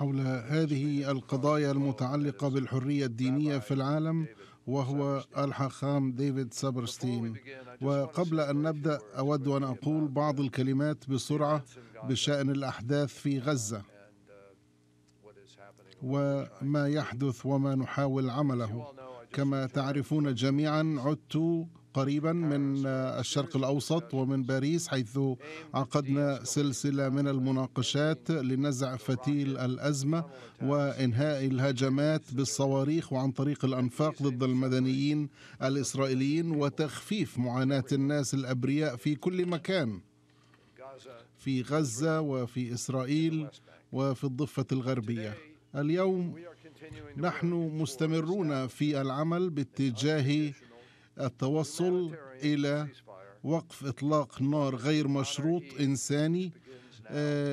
حول هذه القضايا المتعلقة بالحرية الدينية في العالم وهو الحاخام ديفيد سابرستين وقبل أن نبدأ أود أن أقول بعض الكلمات بسرعة بشأن الأحداث في غزة وما يحدث وما نحاول عمله كما تعرفون جميعا عدت قريبا من الشرق الأوسط ومن باريس حيث عقدنا سلسلة من المناقشات لنزع فتيل الأزمة وإنهاء الهجمات بالصواريخ وعن طريق الأنفاق ضد المدنيين الإسرائيليين وتخفيف معاناة الناس الأبرياء في كل مكان في غزة وفي إسرائيل وفي الضفة الغربية اليوم نحن مستمرون في العمل باتجاه التوصل الى وقف اطلاق نار غير مشروط انساني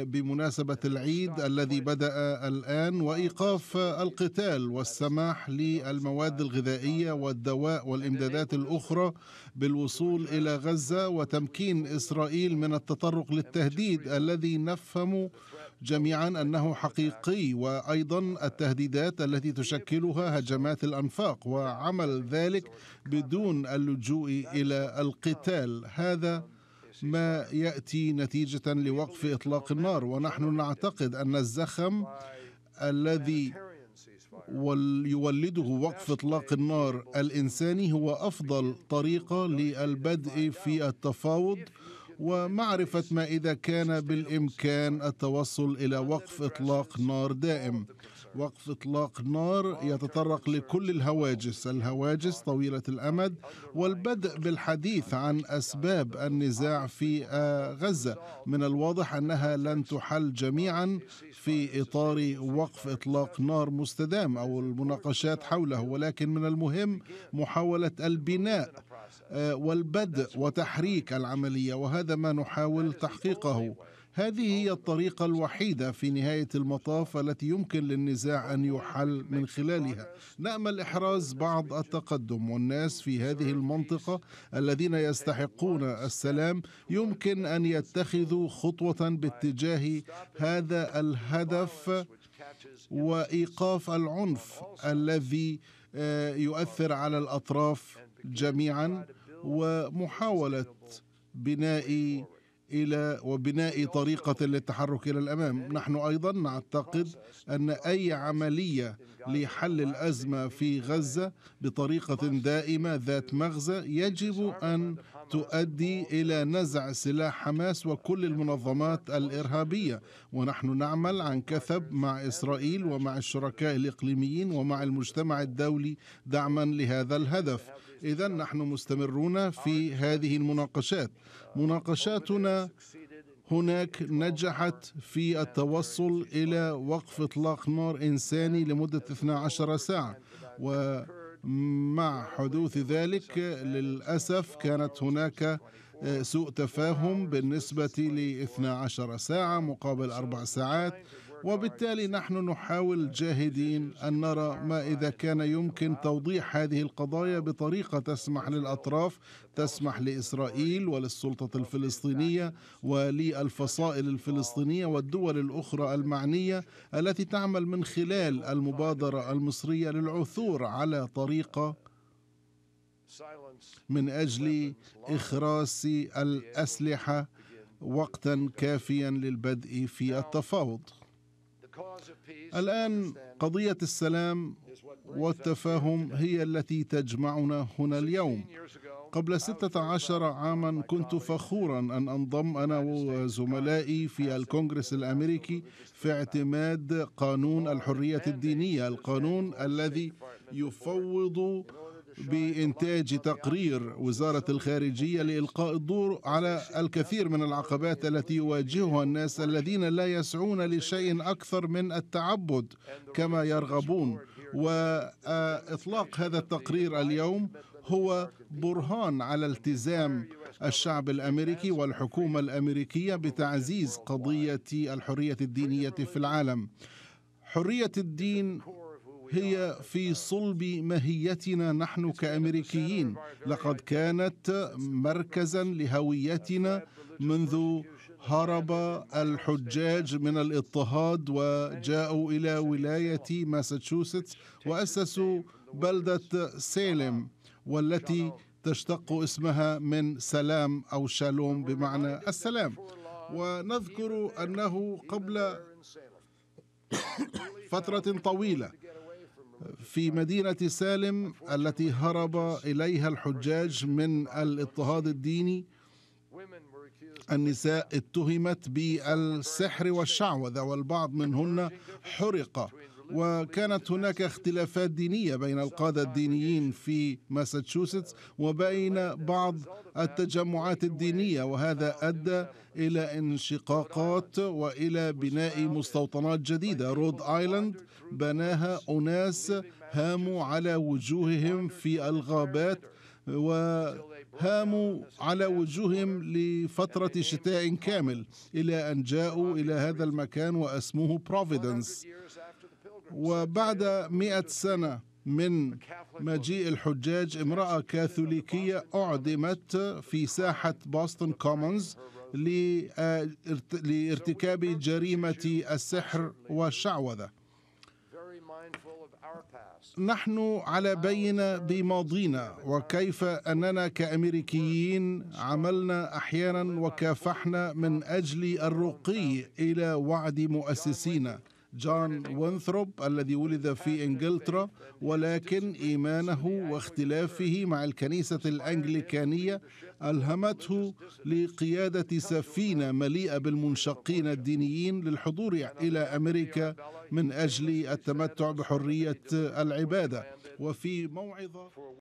بمناسبة العيد الذي بدأ الآن وإيقاف القتال والسماح للمواد الغذائية والدواء والإمدادات الأخرى بالوصول إلى غزة وتمكين إسرائيل من التطرق للتهديد الذي نفهم جميعا أنه حقيقي وأيضا التهديدات التي تشكلها هجمات الأنفاق وعمل ذلك بدون اللجوء إلى القتال هذا ما ياتي نتيجه لوقف اطلاق النار ونحن نعتقد ان الزخم الذي يولده وقف اطلاق النار الانساني هو افضل طريقه للبدء في التفاوض ومعرفه ما اذا كان بالامكان التوصل الى وقف اطلاق نار دائم وقف إطلاق نار يتطرق لكل الهواجس الهواجس طويلة الأمد والبدء بالحديث عن أسباب النزاع في آه، غزة من الواضح أنها لن تحل جميعا في إطار وقف إطلاق نار مستدام أو المناقشات حوله ولكن من المهم محاولة البناء آه، والبدء وتحريك العملية وهذا ما نحاول تحقيقه هذه هي الطريقة الوحيدة في نهاية المطاف التي يمكن للنزاع أن يحل من خلالها نأمل إحراز بعض التقدم والناس في هذه المنطقة الذين يستحقون السلام يمكن أن يتخذوا خطوة باتجاه هذا الهدف وإيقاف العنف الذي آه، يؤثر على الأطراف جميعا ومحاولة بناء الى وبناء طريقه للتحرك الى الامام نحن ايضا نعتقد ان اي عمليه لحل الازمه في غزه بطريقه دائمه ذات مغزى يجب ان تؤدي الى نزع سلاح حماس وكل المنظمات الارهابيه ونحن نعمل عن كثب مع اسرائيل ومع الشركاء الاقليميين ومع المجتمع الدولي دعما لهذا الهدف إذا نحن مستمرون في هذه المناقشات مناقشاتنا هناك نجحت في التوصل إلى وقف إطلاق نار إنساني لمدة 12 ساعة ومع حدوث ذلك للأسف كانت هناك آه، سوء تفاهم بالنسبة ل 12 ساعة مقابل أربع ساعات وبالتالي نحن نحاول جاهدين أن نرى ما إذا كان يمكن توضيح هذه القضايا بطريقة تسمح للأطراف تسمح لإسرائيل وللسلطة الفلسطينية وللفصائل الفلسطينية والدول الأخرى المعنية التي تعمل من خلال المبادرة المصرية للعثور على طريقة من أجل إخراس الأسلحة وقتا كافيا للبدء في التفاوض الان قضيه السلام والتفاهم هي التي تجمعنا هنا اليوم قبل 16 عاما كنت فخورا ان انضم انا وزملائي في الكونغرس الامريكي في اعتماد قانون الحريه الدينيه القانون الذي يفوض بإنتاج تقرير وزارة الخارجية لإلقاء الضوء على الكثير من العقبات التي يواجهها الناس الذين لا يسعون لشيء أكثر من التعبد كما يرغبون وإطلاق هذا التقرير اليوم هو برهان على التزام الشعب الامريكي والحكومه الامريكيه بتعزيز قضيه الحريه الدينيه في العالم. حريه الدين هي في صلب ماهيتنا نحن كامريكيين لقد كانت مركزا لهويتنا منذ هرب الحجاج من الاضطهاد وجاءوا الى ولايه ماساتشوستس واسسوا بلده سيلم والتي تشتق اسمها من سلام او شالوم بمعنى السلام ونذكر انه قبل فتره طويله في مدينة سالم التي هرب إليها الحجاج من الاضطهاد الديني النساء اتهمت بالسحر والشعوذة والبعض منهن حرق وكانت هناك اختلافات دينية بين القادة الدينيين في ماساتشوستس وبين بعض التجمعات الدينية وهذا أدى إلى انشقاقات وإلى بناء مستوطنات جديدة رود آيلاند بناها أناس هاموا على وجوههم في الغابات وهاموا على وجوههم لفترة شتاء كامل إلى أن جاءوا إلى هذا المكان وأسموه بروفيدنس وبعد مئة سنة من مجيء الحجاج امرأة كاثوليكية أعدمت في ساحة بوسطن كومنز لارتكاب جريمة السحر والشعوذة نحن على بينة بماضينا وكيف أننا كأمريكيين عملنا أحيانا وكافحنا من أجل الرقي إلى وعد مؤسسينا جون وينثروب الذي ولد في إنجلترا ولكن إيمانه واختلافه مع الكنيسة الأنجليكانية ألهمته لقيادة سفينة مليئة بالمنشقين الدينيين للحضور إلى أمريكا من أجل التمتع بحرية العبادة وفي موعظة